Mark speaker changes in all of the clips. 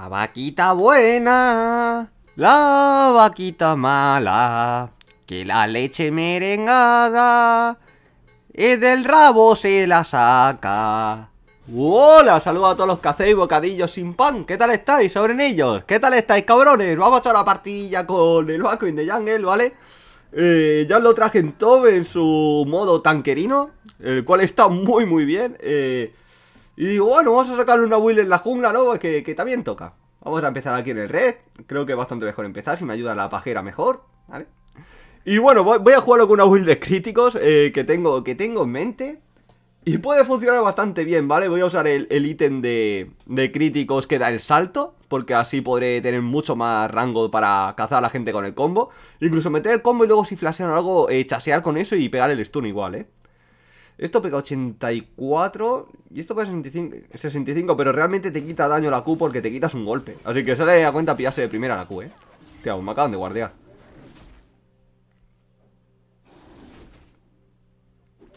Speaker 1: La vaquita buena, la vaquita mala, que la leche merengada es del rabo se la saca. Hola, saludos a todos los que hacéis bocadillos sin pan. ¿Qué tal estáis, sobrenillos? ¿Qué tal estáis, cabrones? Vamos a la partidilla con el Vacuum de Jungle, ¿vale? Eh, ya lo traje en en su modo tanquerino, el cual está muy, muy bien. Eh, y digo, bueno, vamos a sacarle una Will en la jungla, ¿no? que, también toca. Vamos a empezar aquí en el red. Creo que es bastante mejor empezar. Si me ayuda la pajera, mejor. ¿Vale? Y bueno, voy a jugarlo con una build de críticos eh, que, tengo, que tengo en mente. Y puede funcionar bastante bien, ¿vale? Voy a usar el, ítem de, críticos que da el salto. Porque así podré tener mucho más rango para cazar a la gente con el combo. Incluso meter el combo y luego si flashean algo, eh, chasear con eso y pegar el stun igual, ¿eh? Esto pega 84 y esto pega 65, 65, pero realmente te quita daño la Q porque te quitas un golpe. Así que sale a cuenta pillarse de primera la Q, ¿eh? Hostia, me acaban de guardear.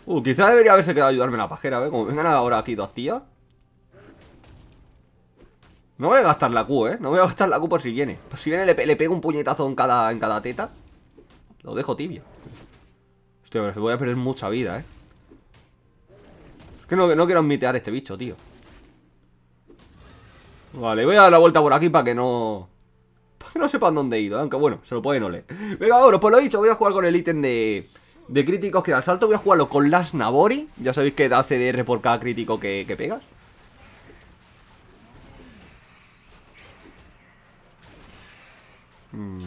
Speaker 1: Uh, quizá debería haberse quedado a ayudarme la pajera, ¿eh? Como vengan ahora aquí dos tías. No voy a gastar la Q, ¿eh? No voy a gastar la Q por si viene. Por si viene le, pego un puñetazo en cada, en cada teta. Lo dejo tibio. Hostia, voy a perder mucha vida, ¿eh? que no, no quiero mitear este bicho, tío. Vale, voy a dar la vuelta por aquí para que no... Para que no sepan dónde he ido, aunque bueno, se lo pueden oler. Venga, bueno, pues lo dicho, voy a jugar con el ítem de, de críticos que da el salto. Voy a jugarlo con las Nabori. Ya sabéis que da CDR por cada crítico que, que pegas. Hmm.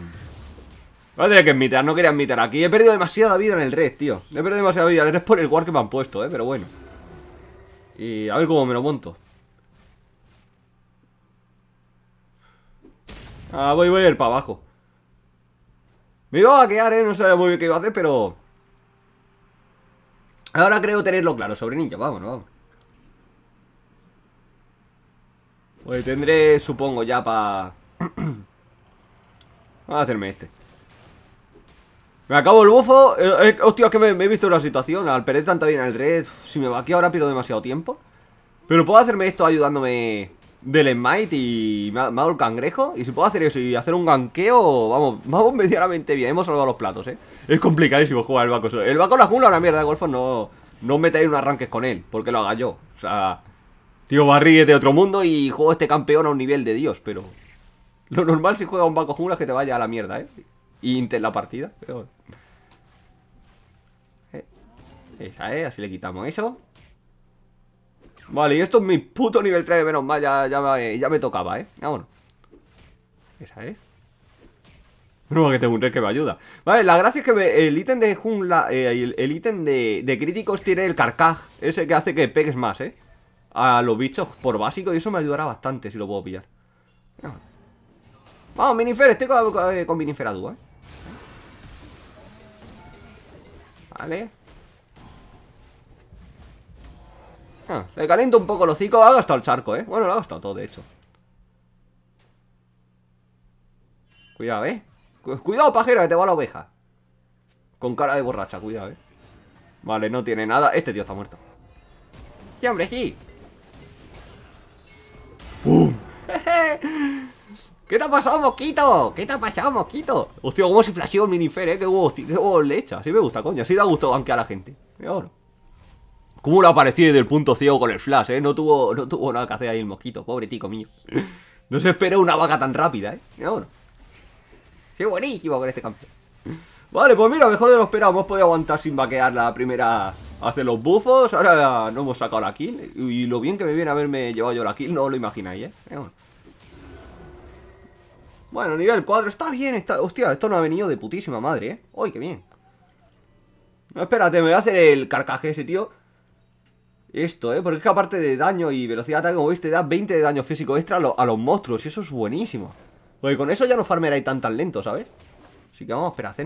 Speaker 1: Voy a tener que mitear, no quería admitir aquí. He perdido demasiada vida en el red, tío. He perdido demasiada vida en el red por el guard que me han puesto, eh, pero bueno. Y a ver cómo me lo monto. Ah, voy, voy a ir para abajo. Me iba a quedar, ¿eh? No sabía muy bien qué iba a hacer, pero... Ahora creo tenerlo claro sobre ninja. Vámonos, vamos. Pues tendré, supongo, ya para... a hacerme este. Me acabo el bufo. Eh, eh, hostia, es que me, he visto la situación. Al perder tanta bien el red, si me va aquí ahora pierdo demasiado tiempo. Pero puedo hacerme esto ayudándome del smite y me, hago el cangrejo. Y si puedo hacer eso y hacer un ganqueo, vamos, vamos medianamente bien. Hemos salvado los platos, ¿eh? Es complicadísimo jugar el vaco El vaco la jungla una mierda, Golfo, no, no metáis un arranque con él, porque lo haga yo. O sea, tío, barrigue de otro mundo y juego este campeón a un nivel de Dios, pero... Lo normal si juega un vaco jungla es que te vaya a la mierda, ¿eh? Y la partida, pero... Esa es, así le quitamos eso Vale, y esto es mi puto nivel 3 Menos mal, ya, me, tocaba, ¿eh? Vámonos Esa es no, que tengo un que me ayuda Vale, la gracia es que el ítem de jungla eh, el, ítem de, críticos tiene el carcaj Ese que hace que pegues más, ¿eh? A los bichos por básico Y eso me ayudará bastante si lo puedo pillar Vamos, minifera Minifer, estoy con, eh, minifera ¿eh? Vale Ah, le caliento un poco el hocico. Ha gastado el charco, ¿eh? Bueno, lo ha gastado todo, de hecho. Cuidado, ¿eh? Cuidado, pajera, que te va la oveja. Con cara de borracha, cuidado, ¿eh? Vale, no tiene nada. Este tío está muerto. ¡Sí, hombre, sí! ¡Pum! ¿Qué te ha pasado, mosquito? ¿Qué te ha pasado, mosquito? Hostia, cómo se flasheó el minifer, ¿eh? Qué huevos, qué le echa. Así me gusta, coño. Así da gusto, aunque a la gente. Mejor oro. ¿Cómo lo ha desde punto ciego con el flash, eh? No tuvo, no tuvo nada que hacer ahí el mosquito, pobre tico mío. No se esperó una vaca tan rápida, eh. Qué buenísimo con este campeón. Vale, pues mira, mejor de lo esperado. Hemos podido aguantar sin vaquear la primera... Hace los bufos. Ahora no hemos sacado la kill. Y lo bien que me viene haberme llevado yo la kill, no lo imagináis, eh. bueno. nivel 4, está bien, está... Hostia, esto no ha venido de putísima madre, ¿eh? ¡Uy, qué bien! No, espérate, me voy a hacer el carcaje ese, tío esto, ¿eh? Porque es que aparte de daño y velocidad de como veis, te da 20 de daño físico extra a, los monstruos. Y eso es buenísimo. Porque con eso ya no farmeráis tan tan lento, ¿sabes? Así que vamos a esperar a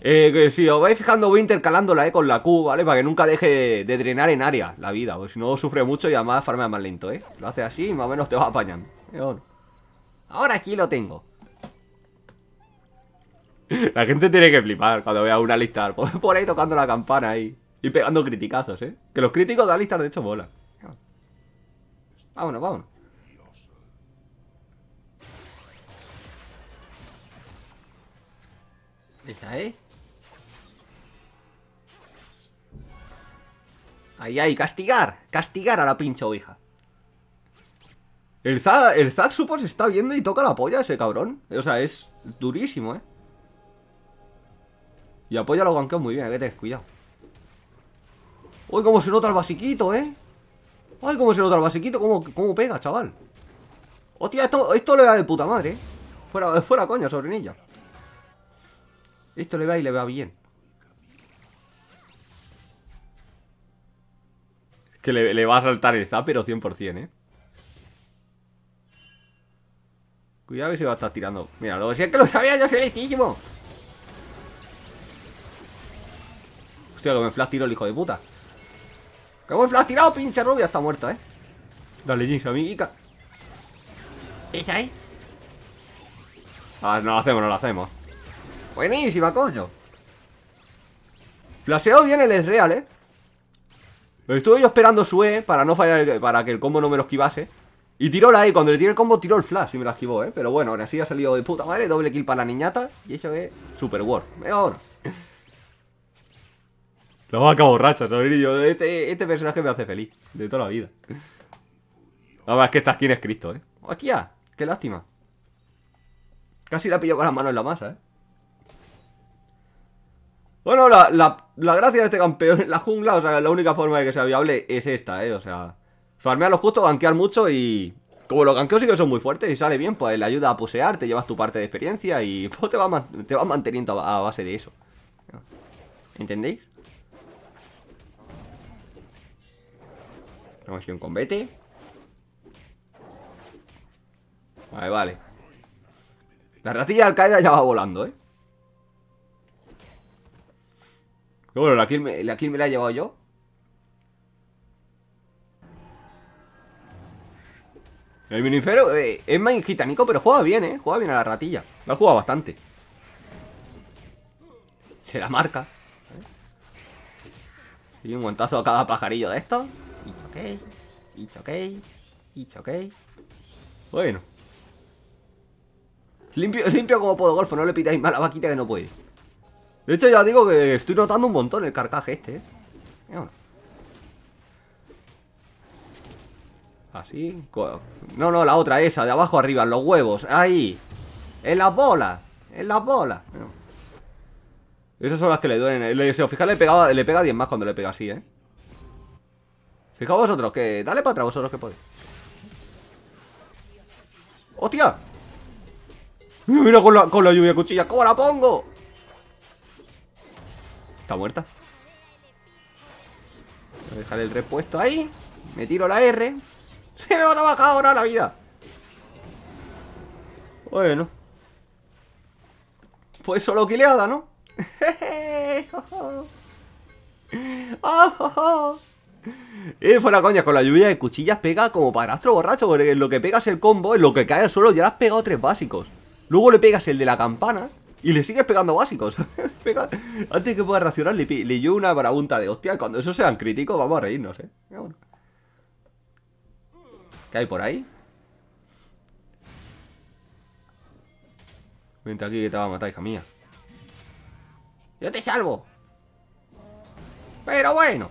Speaker 1: Eh, que si os vais fijando, voy intercalándola eh, con la Q, ¿vale? Para que nunca deje de drenar en área la vida. Porque si no sufre mucho y además farmea más lento, ¿eh? Lo hace así y más o menos te vas apañando. Ahora aquí lo tengo. La gente tiene que flipar cuando vea un Alistar por ahí tocando la campana ahí. Y pegando criticazos, ¿eh? Que los críticos de Alistar, de hecho mola. Vámonos, vámonos. ¿Está ¿eh? Ahí, ahí, castigar. Castigar a la pinche oveja. El el Zag supo se está viendo y toca la polla ese cabrón. O sea, es durísimo, ¿eh? Y apoya los banqueos muy bien, hay que tener cuidado. ¡Uy, cómo se nota el basiquito, eh! ¡Ay, cómo se nota el basiquito! ¿Cómo, pega, chaval? ¡Hostia, esto, le va de puta madre! ¿eh? Fuera, fuera coña, sobrinilla. Esto le va y le va bien. Es que le, va a saltar el zapero 100%, ¿eh? Cuidado que se va a estar tirando. Mira, lo si es que lo sabía yo, soy Hostia, que me flash tiró el hijo de puta. Que buen flash tirado, pinche rubia! Está muerta, ¿eh? Dale, Jinx, amiguita. ¿Esa A Ah, no lo hacemos, no lo hacemos. Buenísima, coño. Flaseo bien el real, ¿eh? Estuve yo esperando su E para no fallar, para que el combo no me lo esquivase. Y tiró la E, cuando le tiré el combo tiró el flash y me lo esquivó, ¿eh? Pero bueno, ahora sí ha salido de puta madre, doble kill para la niñata. Y eso es super worth. Mejor. La vaca borracha, ¿sabes? Y este, este, personaje me hace feliz, de toda la vida. ver, es que esta skin es Cristo, ¿eh? ¡Hostia! ¡Qué lástima! Casi la pillo con las manos en la masa, ¿eh? Bueno, la, la, gracia de este campeón en la jungla, o sea, la única forma de que sea viable es esta, ¿eh? O sea, farmear lo justo, gankear mucho y... Como los ganqueos sí que son muy fuertes y sale bien, pues le ayuda a posear, te llevas tu parte de experiencia y pues, te, vas, manteniendo a base de eso. ¿Entendéis? Tenemos aquí un combate. Vale, vale. La ratilla de Al-Qaeda ya va volando, ¿eh? Pero bueno, la kill, me, la he llevado yo. El minifero eh, es más gitanico, pero juega bien, ¿eh? Juega bien a la ratilla. La ha jugado bastante. Se la marca. ¿Eh? Y un guantazo a cada pajarillo de estos. Ok, y choque, y choque Bueno. Limpio, limpio como puedo, golfo, no le pitáis mal a vaquita que no puede. De hecho, ya digo que estoy notando un montón el carcaje este, eh. Así. No, no, la otra, esa, de abajo arriba, los huevos. Ahí. En las bolas. En las bolas. Esas son las que le duelen. Eh, si os le, pegaba, le pega 10 más cuando le pega así, ¿eh? Fijaos vosotros, que dale para atrás vosotros que podéis. ¡Hostia! Mira con la, con la lluvia cuchilla, ¿cómo la pongo? Está muerta. Voy a dejar el repuesto ahí. Me tiro la R. Se me van a bajar ahora la vida. Bueno. Pues solo quileada, ¿no? ¡Oh, oh, oh! Eh, fuera coña, con la lluvia de cuchillas pega como para astro borracho, porque en lo que pegas el combo, en lo que cae al suelo ya le has pegado tres básicos. Luego le pegas el de la campana y le sigues pegando básicos. Antes que pueda racionar, le, llevo una pregunta de hostia. Cuando eso sean críticos, vamos a reírnos, eh. ¿Qué hay por ahí? Vente aquí que te va a matar, hija mía. ¡Yo te salvo! Pero bueno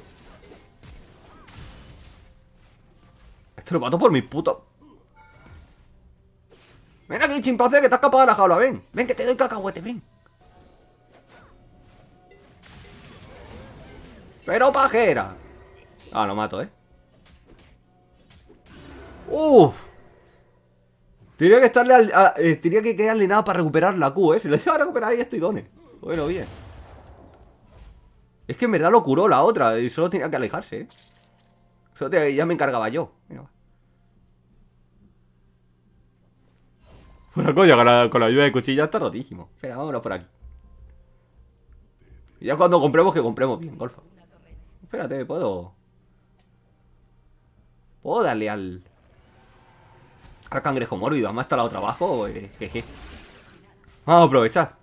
Speaker 1: Te lo mato por mis puto. Ven aquí, chimpancé, que te has escapado de la jaula. Ven, ven, que te doy cacahuete, ven. Pero pajera. Ah, lo mato, ¿eh? Uf. Tenía que estarle al, eh, Tenía que quedarle nada para recuperar la Q, ¿eh? Si lo lleva a recuperar ahí estoy done. Bueno, bien. Es que en verdad lo curó la otra y solo tenía que alejarse, ¿eh? Solo tenía, ya me encargaba yo. Mira. Una con la, ayuda de cuchilla está rotísimo. Espera, vámonos por aquí. ya cuando compremos, que compremos bien, golfa. Espérate, puedo. Puedo darle al. Al cangrejo mórbido. Además está la otra abajo. Eh, jeje. Vamos a aprovechar.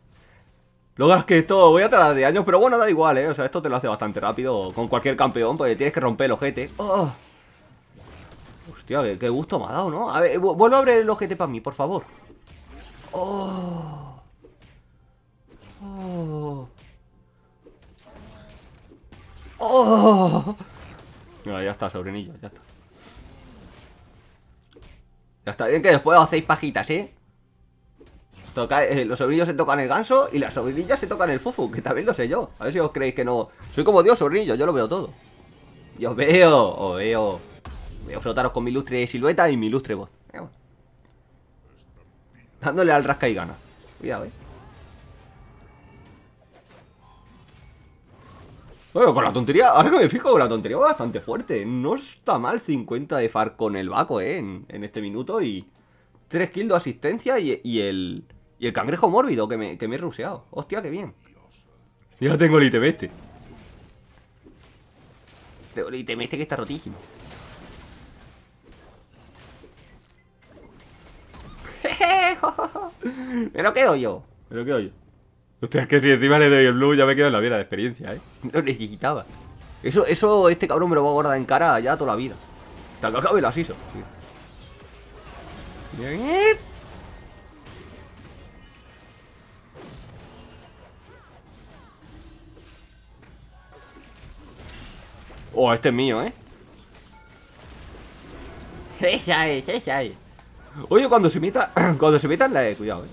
Speaker 1: Lo que es que esto voy a tardar de años, pero bueno, da igual, ¿eh? O sea, esto te lo hace bastante rápido. Con cualquier campeón, porque tienes que romper el ojete. ¡Oh! Hostia, qué, qué gusto me ha dado, ¿no? A ver, vuelvo a abrir el ojete para mí, por favor. ¡Oh! ¡Oh! ¡Oh! ya está, sobrinillo, ya está. Ya está bien que después hacéis pajitas, ¿eh? Toca, eh, los sobrinillos se tocan el ganso y las sobrinillas se tocan el fufu, que también lo sé yo. A ver si os creéis que no... Soy como Dios, sobrinillo, yo lo veo todo. Yo veo, os veo. Veo flotaros con mi ilustre silueta y mi ilustre voz. Dándole al rasca y gana. Cuidado, eh. con la tontería, ahora que me fijo, con la tontería va bastante fuerte. No está mal 50 de far con el Baco, eh, en, este minuto. Y 3 kills de asistencia y, el, y el cangrejo mórbido que me, he ruseado. Hostia, qué bien. Ya tengo el item este. Tengo el item este que está rotísimo. Me lo quedo yo. Me lo quedo yo. Hostia, es que si encima le doy el blue ya me quedo en la vida de experiencia, ¿eh? No necesitaba. Eso, eso, este cabrón me lo va a guardar en cara ya toda la vida. Hasta que acabe la asiso. Sí. Oh, este es mío, ¿eh? Esa es, esa Oye, cuando se meta. Cuando se meta en la E, cuidado, eh.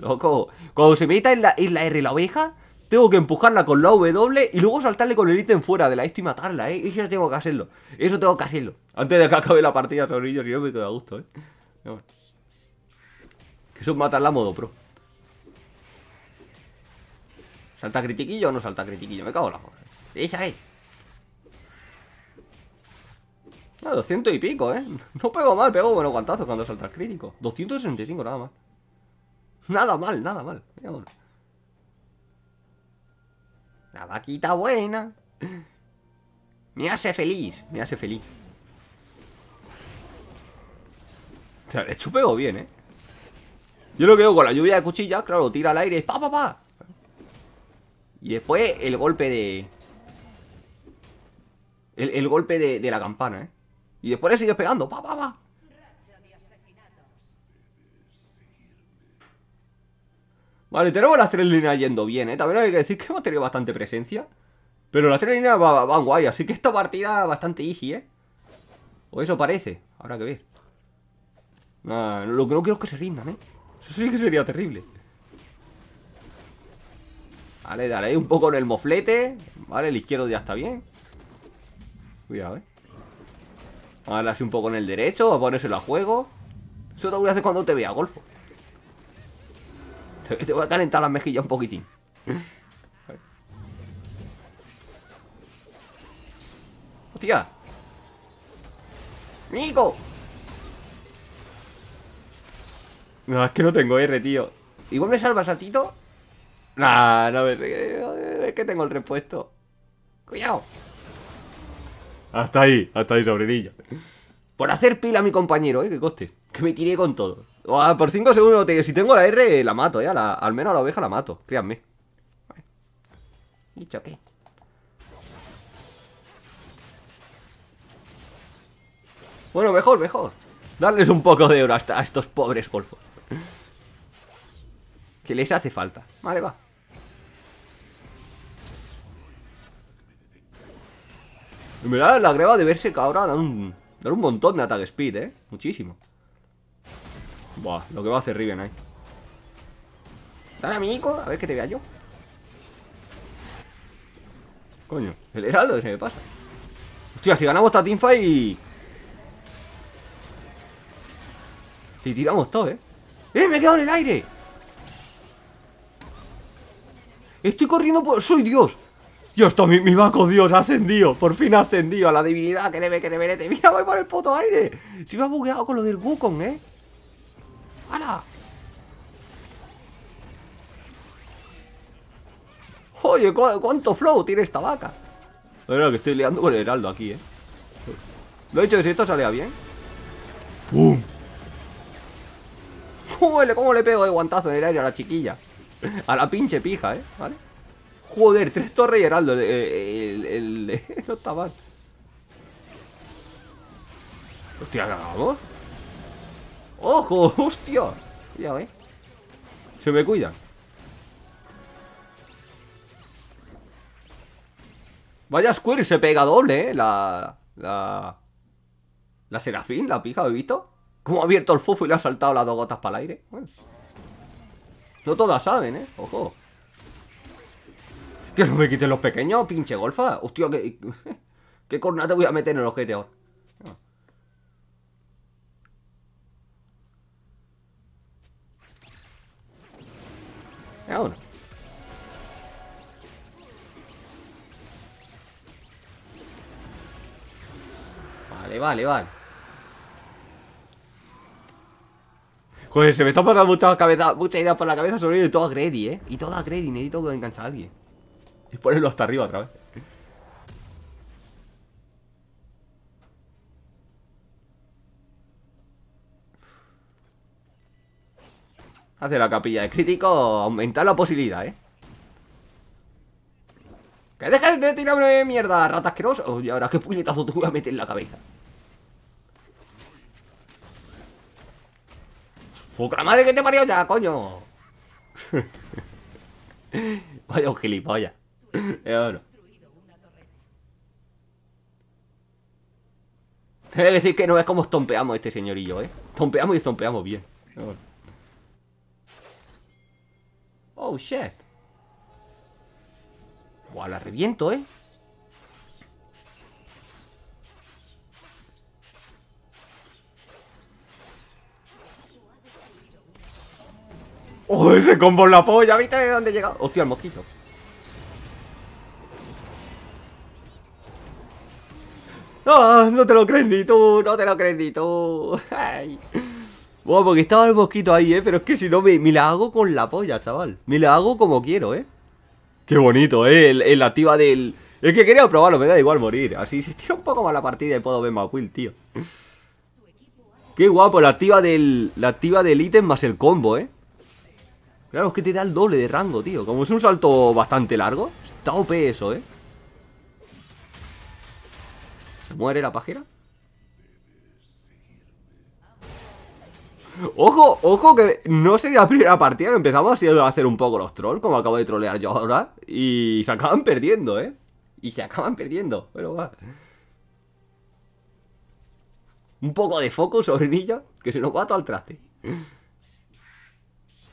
Speaker 1: Loco. Cuando se meta en la, en la R la oveja, tengo que empujarla con la W y luego saltarle con el ítem fuera de la E y matarla, eh. Eso tengo que hacerlo. Eso tengo que hacerlo. Antes de que acabe la partida, sabrillo si no me quedo a gusto, eh. Que eso es matarla a modo pro. ¿Salta critiquillo o no salta critiquillo? Me cago en la joder. Esa es. 200 ah, y pico, ¿eh? No pego mal, pego buenos guantazos cuando salta el crítico. 265 nada más. Nada mal, nada mal. La vaquita buena. Me hace feliz, me hace feliz. O sea, le bien, ¿eh? Yo lo que hago con la lluvia de cuchillas, claro, tira al aire, pa, pa, pa. Y después el golpe de... El, golpe de la campana, ¿eh? Y después le sigues pegando. Pa, pa, pa. Vale, tenemos las tres líneas yendo bien, ¿eh? También hay que decir que hemos tenido bastante presencia. Pero las tres líneas van, guay, así que esta partida es bastante easy, ¿eh? O eso parece, habrá que ver. lo que no quiero es que se rindan, ¿eh? Eso sí que sería terrible. Vale, dale un poco en el moflete. Vale, el izquierdo ya está bien. Cuidado, ¿eh? Ahora así un poco en el derecho, a ponérselo a juego. Eso te voy a hacer cuando te vea, Golfo. Te, voy a calentar las mejillas un poquitín. ¡Hostia! ¡Nico! No, es que no tengo R, tío. Igual me salva saltito. Nah, no, es que tengo el repuesto. Cuidado. Hasta ahí, hasta ahí, sobrinilla. Por hacer pila a mi compañero, eh, que coste. Que me tiré con todo. O ah, por 5 segundos, te, si tengo la R, la mato, eh. al menos a la oveja la mato, créanme. ¿Dicho Bueno, mejor, mejor. Darles un poco de oro hasta a estos pobres golfos. que les hace falta. Vale, va. Me da la greba de verse ahora dan un, un montón de attack speed, ¿eh? Muchísimo. Buah, lo que va a hacer Riven ahí. Dale, amigo, a ver que te vea yo. Coño, el heraldo se me pasa. Hostia, si ganamos esta teamfight y... Si tiramos todo, ¿eh? ¡Eh, me he quedado en el aire! Estoy corriendo por... ¡Soy Dios! Dios, mi, mi Dios, ha ascendido. Por fin ha ascendido a la divinidad. Que ve, que neverete. Mira, voy por el puto aire. Se me ha bugueado con lo del Wukong, ¿eh? ¡Hala! Oye, ¿cuánto flow tiene esta vaca? Bueno, que estoy liando con el heraldo aquí, ¿eh? Lo he hecho que si esto salía bien. ¡Pum! ¿Cómo le pego de guantazo en el aire a la chiquilla? A la pinche pija, ¿eh? ¿Vale? Joder, tres torres y heraldo. El, el, no está mal. Hostia, ganamos. ¡Ojo! ¡Hostia! Ya ve eh. Se me cuidan. Vaya Squirt se pega doble, eh. La. La. La Serafín, la pija, bebito. Cómo ha abierto el fofo y le ha saltado las dos gotas para el aire. No todas saben, eh. Ojo. Que no me quiten los pequeños, pinche golfa. Hostia, que... ¿Qué cornata voy a meter en el ojete ahora? Ah, vale, vale, vale. Joder, se me está pasando muchas cabeza, mucha ideas por la cabeza sobre y todo a Greddy, ¿eh? Y todo a Greddy, necesito enganchar a alguien. Y ponerlo hasta arriba otra vez. Hace la capilla de crítico, aumentar la posibilidad, ¿eh? ¡Que dejes de tirarme mierda, rata que oh, y ahora, ¿qué puñetazo te voy a meter en la cabeza? fuck la madre que te parió ya, coño! Vaya un gilipollas. Es decir que no es como estompeamos este señorillo, ¿eh? Estompeamos y estompeamos bien. Oh, shit. Buah, la reviento, ¿eh? ¡Oh, ese combo en la polla! ¿Viste de dónde he llegado? ¡Hostia, el mosquito! No, no te lo crees ni tú, no te lo crees ni tú. Ay. Bueno, porque estaba el mosquito ahí, ¿eh? Pero es que si no, me, me, la hago con la polla, chaval. Me la hago como quiero, ¿eh? Qué bonito, ¿eh? la activa del... Es que quería probarlo, me da igual morir. Así se tira un poco más la partida y puedo ver más tío. Qué guapo, la activa del... La activa del ítem más el combo, ¿eh? Claro, es que te da el doble de rango, tío. Como es un salto bastante largo, está OP eso, ¿eh? ¿Muere la pajera Ojo, ojo, que no sería la primera partida que empezamos a hacer un poco los trolls, como acabo de trolear yo ahora. Y se acaban perdiendo, ¿eh? Y se acaban perdiendo. Pero va. Un poco de foco, Sobre niño que se nos va todo al traste.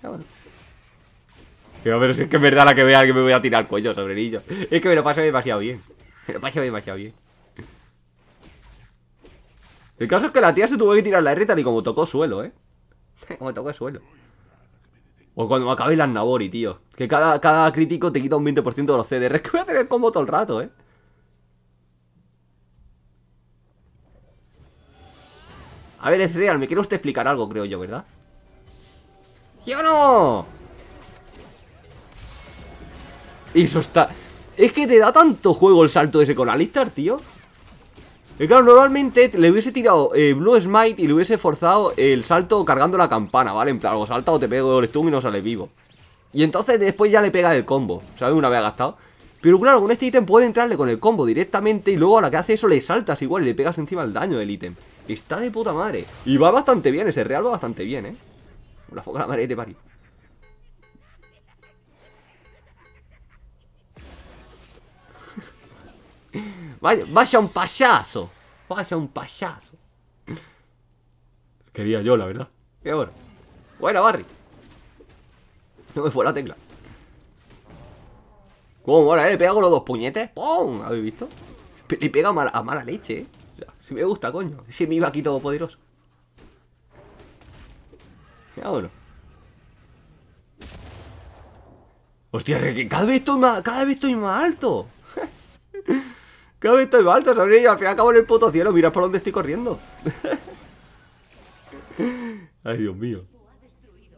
Speaker 1: Ya, bueno. pero si es que es verdad la que vea que me voy a tirar el cuello, niño Es que me lo paso demasiado bien. Me lo paso demasiado bien. El caso es que la tía se tuvo que tirar la R tal y como tocó suelo, ¿eh? como tocó suelo. O cuando me acabéis las Nabori, tío. Que cada, cada crítico te quita un 20% de los CDR. Que voy a tener combo todo el rato, ¿eh? A ver, es real. Me quiere usted explicar algo, creo yo, ¿verdad? ¡Yo no? Y eso está... Es que te da tanto juego el salto ese con Alistar, tío. Eh, claro, normalmente le hubiese tirado eh, Blue Smite y le hubiese forzado el salto cargando la campana, ¿vale? En plan, o salta o te pego el stun y no sale vivo. Y entonces después ya le pega el combo, ¿sabes? Una vez gastado. Pero claro, con este ítem puede entrarle con el combo directamente y luego a la que hace eso le saltas igual y le pegas encima el daño del ítem. Está de puta madre. Y va bastante bien, ese real va bastante bien, ¿eh? La foca la madre de parió. Vaya, vaya un payaso. Vaya un payaso. Quería yo, la verdad. Qué bueno. Buena, Barry. No me fue la tecla. ¿Cómo Ahora eh? Le pega con los dos puñetes. ¡Pum! ¿Habéis visto? Le pega a mala, leche, eh. si me gusta, coño. Si me iba aquí todo poderoso. Ya bueno. Hostia, que cada vez estoy cada vez estoy más alto. ¿Qué ha visto el al acabo en el puto cielo. Mira por dónde estoy corriendo. Ay, Dios mío.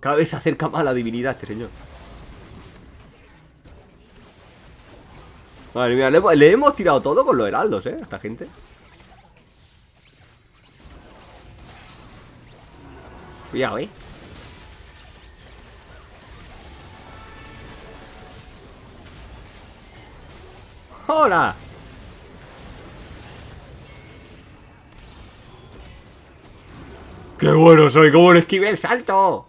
Speaker 1: Cada vez se acerca más a la divinidad este señor. Madre mía, le, le hemos tirado todo con los heraldos, ¿eh? A esta gente. Cuidado, ¿eh? ¡Hola! ¡Qué bueno soy! ¡Cómo le esquivé el salto!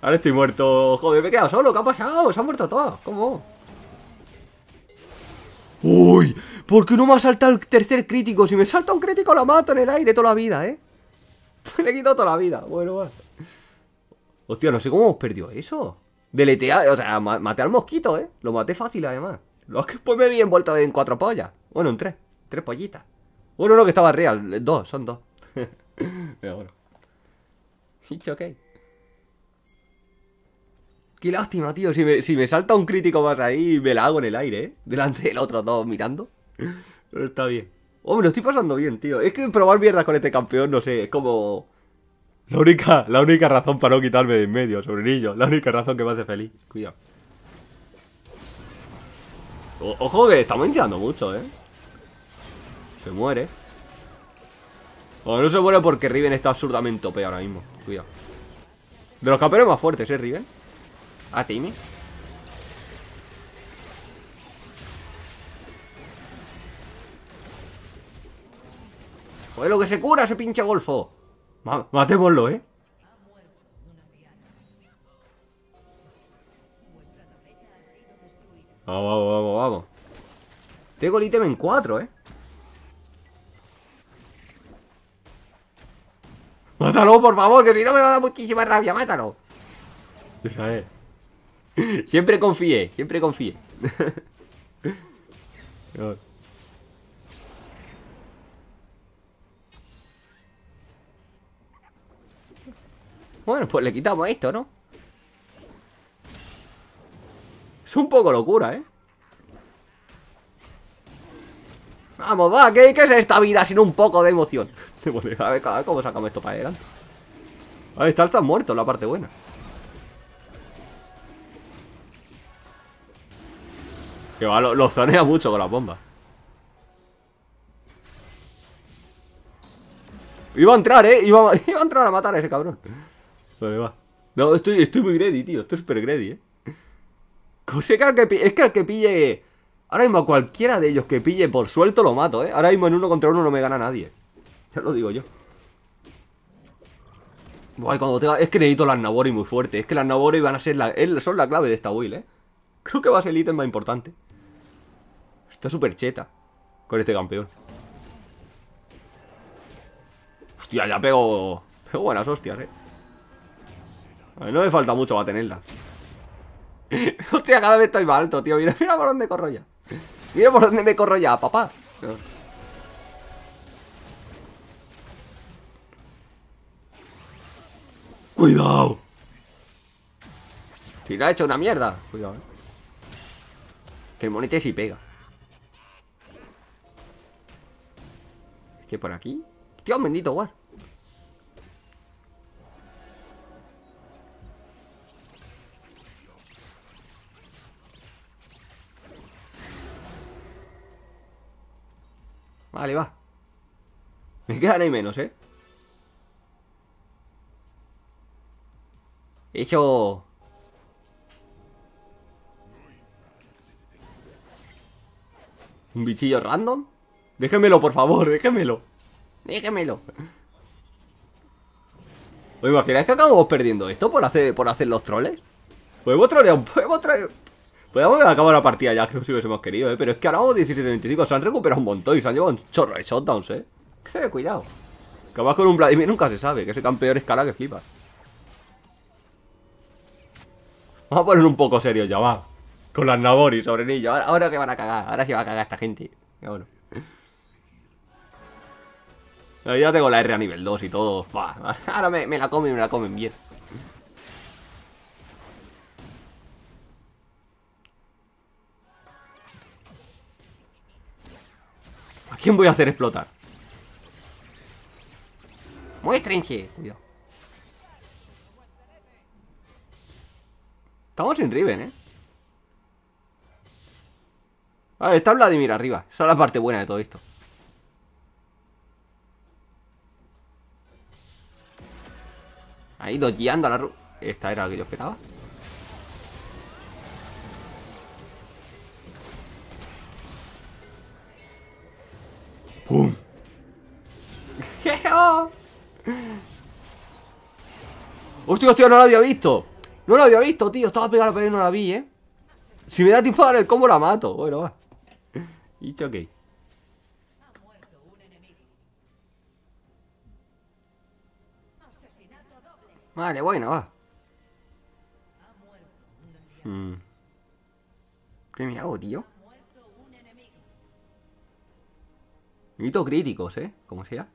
Speaker 1: Ahora estoy muerto. Joder, me he quedado solo. ¿Qué ha pasado? Se han muerto todos. ¿Cómo? ¡Uy! ¿Por qué no me ha saltado el tercer crítico? Si me salta un crítico lo mato en el aire toda la vida, ¿eh? Le he toda la vida. Bueno, va Hostia, no sé cómo hemos perdido eso. Deletea, o sea, maté al mosquito, ¿eh? Lo maté fácil, además. Lo que después pues me vi envuelto en cuatro pollas. Bueno, en tres. Tres pollitas. Bueno, no, que estaba real. Dos, son dos. Mira, bueno. ok. Qué lástima, tío. Si me, salta un crítico más ahí, me la hago en el aire, ¿eh? Delante del otro dos mirando. está bien. Oh, lo estoy pasando bien, tío. Es que probar mierda con este campeón, no sé, es como... La única, la única razón para no quitarme de en medio, sobrinillo. La única razón que me hace feliz. Cuidado. ojo que estamos hinchando mucho, ¿eh? Se muere. O no se muere porque Riven está absurdamente peor ahora mismo. Cuidado. De los campeones más fuertes, ¿eh, Riven? Ah, Timmy. Joder, lo que se cura ese pinche golfo. matémoslo, ¿eh? Vamos, vamos, vamos, vamos. Tengo el ítem en 4, ¿eh? Mátalo, por favor, que si no me va a dar muchísima rabia, mátalo. Siempre confíe, siempre confíe. Bueno, pues le quitamos esto, ¿no? Es un poco locura, ¿eh? Vamos, va, ¿qué, es esta vida sin un poco de emoción? a ver, a ver cómo sacamos esto para adelante. Ahí está, está muerto, la parte buena. Que va, lo, zonea mucho con las bombas. Iba a entrar, eh. Iba a, iba a entrar a matar a ese cabrón. Vale, va. No, estoy, estoy muy greedy, tío. Estoy súper greedy, eh. Es es que al que pille Ahora mismo a cualquiera de ellos que pille por suelto lo mato, ¿eh? Ahora mismo en uno contra uno no me gana nadie. Ya lo digo yo. cuando tenga... Es que necesito las Nabori muy fuerte. Es que las Nabori van a ser la... son la clave de esta build, ¿eh? Creo que va a ser el ítem más importante. Está súper cheta con este campeón. Hostia, ya pego... Pego buenas hostias, ¿eh? no me falta mucho para tenerla. Hostia, cada vez estoy más alto, tío. Mira, mira por dónde corro ya. Mira por dónde me corro ya, papá. ¡Cuidado! Si lo ha hecho una mierda. Cuidado, eh. Que el monete sí pega. ¿Qué por aquí? Tío, bendito, guar. Vale, va. Me quedan ahí menos, ¿eh? Eso... ¿Un bichillo random? Déjemelo, por favor, déjemelo. Déjemelo. ¿Os imagináis que acabamos perdiendo esto por hacer, por hacer los troles? Pues un poco, trolear. otro. Podríamos pues haber acabado la partida ya, creo que si hubiésemos querido, ¿eh? Pero es que ahora vamos 17-25, se han recuperado un montón y se han llevado un chorro de shotdowns, ¿eh? Que tener cuidado. acabas con un Vladimir nunca se sabe, que ese campeón escala que flipas. Vamos a poner un poco serio ya, va. Con las Nabori, sobrenillo. Ahora, ahora se van a cagar, ahora se va a cagar esta gente. Ya Ya tengo la R a nivel 2 y todo. ahora me, me la comen, me la comen bien. quién voy a hacer explotar? Muy Cuidado. Estamos sin Riven, ¿eh? Vale, está Vladimir arriba. Esa es la parte buena de todo esto. Ahí guiando a la... Ru Esta era la que yo esperaba. ¡Pum! ¡Geo! ¡Hostia, hostia! No lo había visto. No lo había visto, tío. Estaba pegado pero no la vi, ¿eh? Si me da tiempo a dar el combo, la mato. Bueno, va. Y ok. Vale, bueno, va. Hmm. ¿Qué me hago, tío? Necesito críticos, ¿eh? Como sea.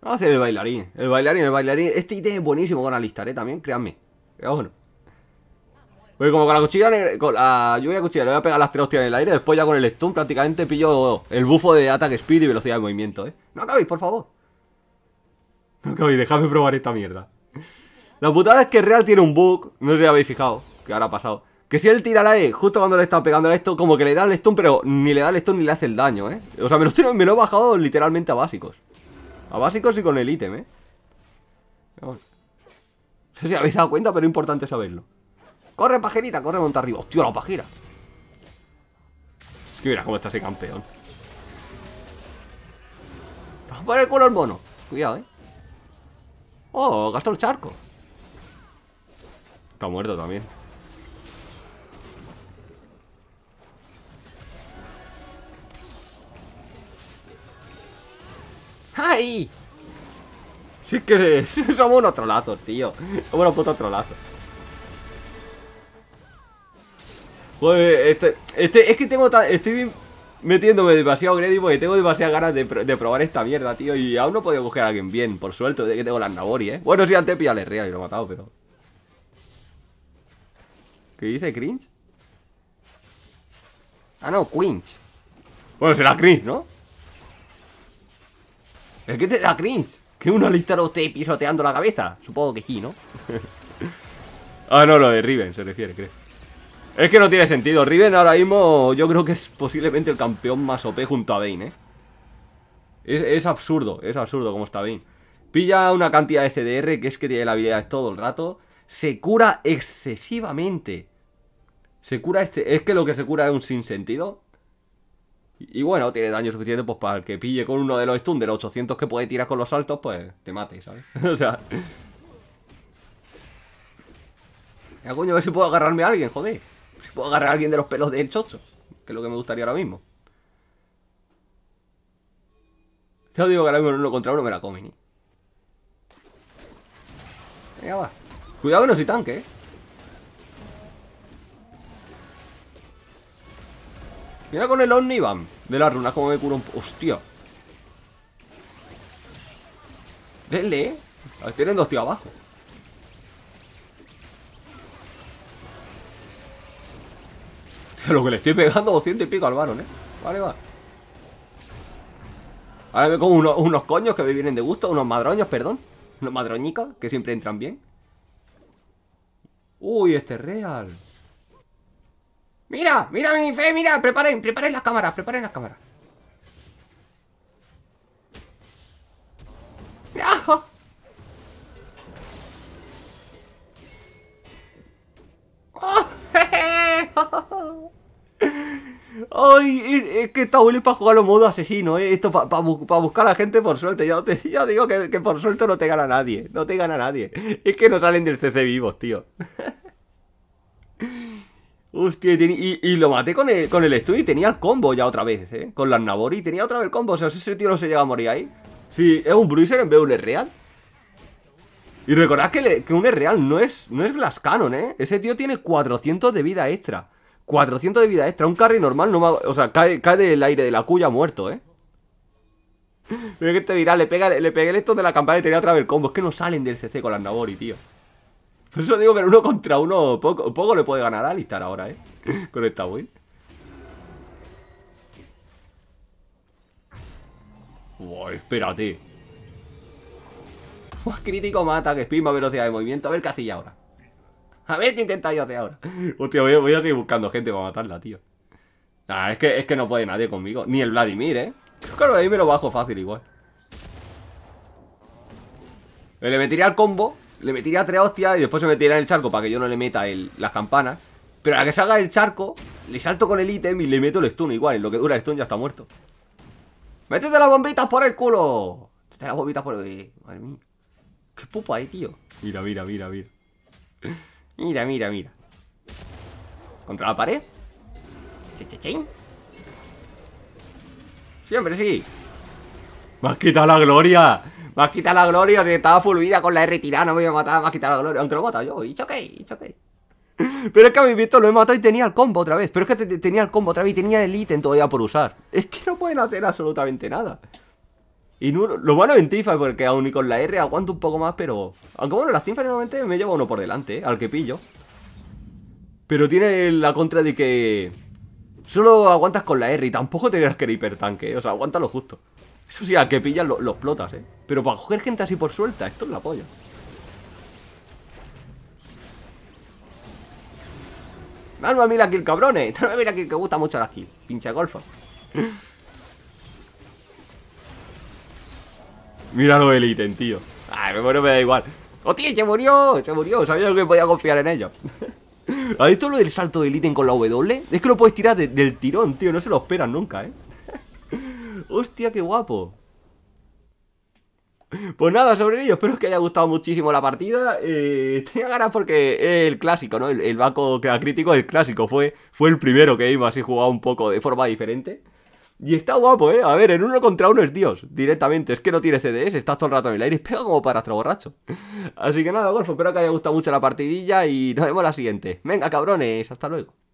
Speaker 1: Vamos a hacer el bailarín. El bailarín, el bailarín. Este ítem es buenísimo con alistar, ¿eh? También, créanme. Vamos. bueno. como con la cuchilla negra, con la lluvia de cuchilla le voy a pegar las tres hostias en el aire, después ya con el stun prácticamente pillo el bufo de ataque speed y velocidad de movimiento, ¿eh? No acabéis, por favor. No dejadme probar esta mierda. La putada es que Real tiene un bug, no sé si habéis fijado, que ahora ha pasado. Que si él tira la E justo cuando le está pegando a esto, como que le da el stun, pero ni le da el stun ni le hace el daño, ¿eh? O sea, me lo, he bajado literalmente a básicos. A básicos y con el ítem, ¿eh? No sé si habéis dado cuenta, pero es importante saberlo. ¡Corre, pajerita! ¡Corre, monta arriba! ¡Hostia, la pajera! Es que mira cómo está ese campeón. Vamos ¡Por el culo al mono! Cuidado, ¿eh? ¡Oh! Gasto el charco. Está muerto también. ¡Ay! Sí que somos unos trolazos, tío. Somos unos putos trolazos. Joder, este, este, es que tengo estoy bien metiéndome demasiado crédito porque tengo demasiadas ganas de, probar esta mierda, tío. Y aún no podía coger a alguien bien, por suelto, de que tengo las Nabori, ¿eh? Bueno, si antes le real y lo he matado, pero... ¿Qué dice? ¿Cringe? Ah, no, cringe. Bueno, será cringe, ¿no? ¿Es que te da cringe? ¿Que uno lista no esté pisoteando la cabeza? Supongo que sí, ¿no? ah, no, lo de Riven se refiere, creo. Es que no tiene sentido. Riven ahora mismo yo creo que es posiblemente el campeón más OP junto a Bane, ¿eh? Es, absurdo, es absurdo como está Bane. Pilla una cantidad de CDR que es que tiene la habilidad todo el rato. Se cura excesivamente. Se cura este... Es que lo que se cura es un sinsentido. Y, bueno, tiene daño suficiente pues para el que pille con uno de los stun de los 800 que puede tirar con los saltos, pues te mate, ¿sabes? o sea... Ya coño, a ver si puedo agarrarme a alguien, joder puedo agarrar a alguien de los pelos del chocho, que es lo que me gustaría ahora mismo. Te digo que ahora mismo uno contra uno me la comen. ni Venga, va. Cuidado que no soy tanque, eh. Mira con el Omnivan de las runas como me cura un... ¡Hostia! Denle, eh. Tienen dos tíos abajo. Lo que le estoy pegando 200 y pico al varón, ¿eh? Vale, va. Ahora veo como unos, coños que me vienen de gusto. Unos madroños, perdón. Unos madroñicos que siempre entran bien. Uy, este real. Mira, mira, mi fe, mira. Preparen, preparen las cámaras, preparen las cámaras. ¡Ah! ¡Oh! ¡Oh! Ay, es, que está bueno para jugar los modo asesino, ¿eh? Esto para buscar a la gente por suerte. Ya, digo que, por suerte no te gana nadie. No te gana nadie. Es que no salen del CC vivos, tío. Hostia, y, lo maté con el, Estudio y tenía el combo ya otra vez, ¿eh? Con las Nabori tenía otra vez el combo. O sea, ese tío no se llega a morir ahí. Sí, es un Bruiser en vez de un Real. Y recordad que, que un real no es, no es Glass Cannon, ¿eh? Ese tío tiene 400 de vida extra. 400 de vida extra. Un carry normal no va... O sea, cae, cae del aire de la cuya muerto, ¿eh? Pero que este viral le, pega, le pegué el esto de la campana y tenía otra vez el combo. Es que no salen del CC con las Nabori, tío. Por eso digo que uno contra uno poco, poco le puede ganar a Alistar ahora, ¿eh? con esta build. espérate. Más crítico mata, que espima velocidad de movimiento. A ver qué hacía ahora. A ver qué yo hacer ahora. Hostia, voy, a seguir buscando gente para matarla, tío. Ah, es que, es que no puede nadie conmigo. Ni el Vladimir, ¿eh? Claro, que el lo bajo fácil igual. Eh, le metiría al combo, le metiría tres hostias y después se metería en el charco para que yo no le meta las campanas. Pero a la que salga el charco, le salto con el ítem y le meto el stun igual. En lo que dura el stun ya está muerto. ¡Métete las bombitas por el culo! ¡Métete las bombitas por el... Madre mía. ¡Qué pupa hay, tío! Mira, mira, mira, mira. Mira, mira, mira. ¿Contra la pared? che. Siempre sí. Me has quitado la gloria. Me has quitado la gloria. Si estaba full vida con la R tirada, no me iba a matar. Me has quitado la gloria. Aunque lo he matado yo. Y choque, y choqué. Pero es que a mi visto, lo he matado y tenía el combo otra vez. Pero es que tenía el combo otra vez y tenía el ítem todavía por usar. Es que no pueden hacer absolutamente nada. Y no, lo bueno en Tifa porque aún y con la R aguanto un poco más, pero... Aunque bueno, las Tifa normalmente me llevo uno por delante, eh, al que pillo. Pero tiene la contra de que... Solo aguantas con la R y tampoco te que hipertanque, eh, o sea, aguanta justo. Eso sí, al que pillas lo, plotas, explotas, eh. Pero para coger gente así por suelta, esto es la polla. Dame a mí la kill, cabrones. Dame a mí la que gusta mucho la kill. Pincha golfa. ¡Mira lo del ítem, tío. Ay, me muero, me da igual. ¡Oh, se murió! ¡Se murió! Sabía que podía confiar en ellos. ¿Has visto lo del salto del ítem con la W? Es que lo puedes tirar del tirón, tío. No se lo esperan nunca, ¿eh? ¡Hostia, qué guapo! Pues nada, sobre ello, espero que haya gustado muchísimo la partida. Eh, tenía ganas porque el clásico, ¿no? El, banco que ha crítico, el clásico fue, fue el primero que iba así jugado un poco de forma diferente. Y está guapo, ¿eh? A ver, en uno contra uno es Dios, directamente. Es que no tiene CDS, está todo el rato en el aire y pega como para borracho. Así que nada, Golfo, espero que haya gustado mucho la partidilla y nos vemos la siguiente. Venga, cabrones, hasta luego.